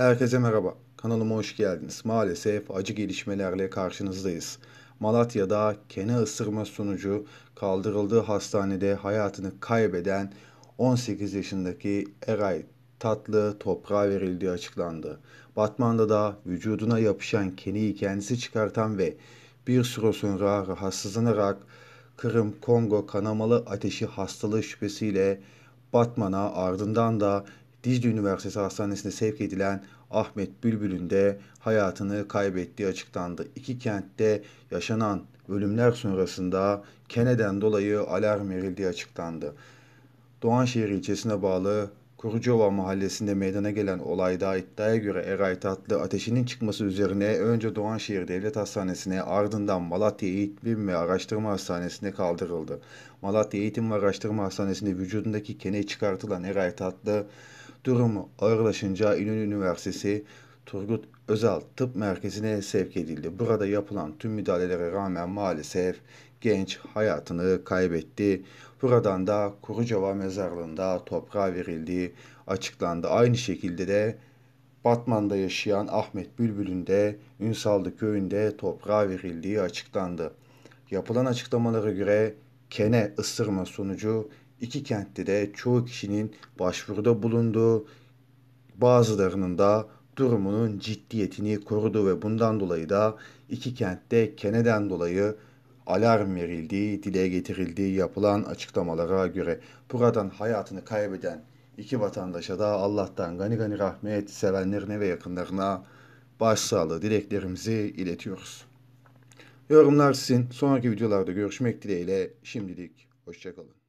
Herkese merhaba. Kanalıma hoş geldiniz. Maalesef acı gelişmelerle karşınızdayız. Malatya'da kene ısırma sonucu kaldırıldığı hastanede hayatını kaybeden 18 yaşındaki Eray Tatlı toprağa verildiği açıklandı. Batman'da da vücuduna yapışan keneyi kendisi çıkartan ve bir süre sonra rahatsızlanarak Kırım Kongo kanamalı ateşi hastalığı şüphesiyle Batman'a ardından da Dicle Üniversitesi Hastanesi'ne sevk edilen Ahmet Bülbül'ün de hayatını kaybettiği açıklandı. İki kentte yaşanan ölümler sonrasında Kene'den dolayı alarm verildiği açıklandı. Doğanşehir ilçesine bağlı Kurucova mahallesinde meydana gelen olayda iddiaya göre Eray Tatlı ateşinin çıkması üzerine önce Doğanşehir Devlet Hastanesi'ne ardından Malatya Eğitim ve Araştırma Hastanesi'ne kaldırıldı. Malatya Eğitim ve Araştırma Hastanesi'nde vücudundaki kene çıkartılan Eray Tatlı Durumu ağırlaşınca İnönü Üniversitesi Turgut Özal Tıp Merkezi'ne sevk edildi. Burada yapılan tüm müdahalelere rağmen maalesef genç hayatını kaybetti. Buradan da Kurucava mezarlığında toprağa verildiği açıklandı. Aynı şekilde de Batman'da yaşayan Ahmet Bülbül'ün de Ünsallı köyünde toprağa verildiği açıklandı. Yapılan açıklamalara göre kene ısırma sonucu İki kentte de çoğu kişinin başvuruda bulunduğu, bazılarının da durumunun ciddiyetini korudu ve bundan dolayı da iki kentte Kene'den dolayı alarm verildiği, dile getirildiği yapılan açıklamalara göre buradan hayatını kaybeden iki vatandaşa da Allah'tan gani gani rahmet sevenlerine ve yakınlarına başsağlığı dileklerimizi iletiyoruz. Yorumlar sizin. Sonraki videolarda görüşmek dileğiyle şimdilik hoşçakalın.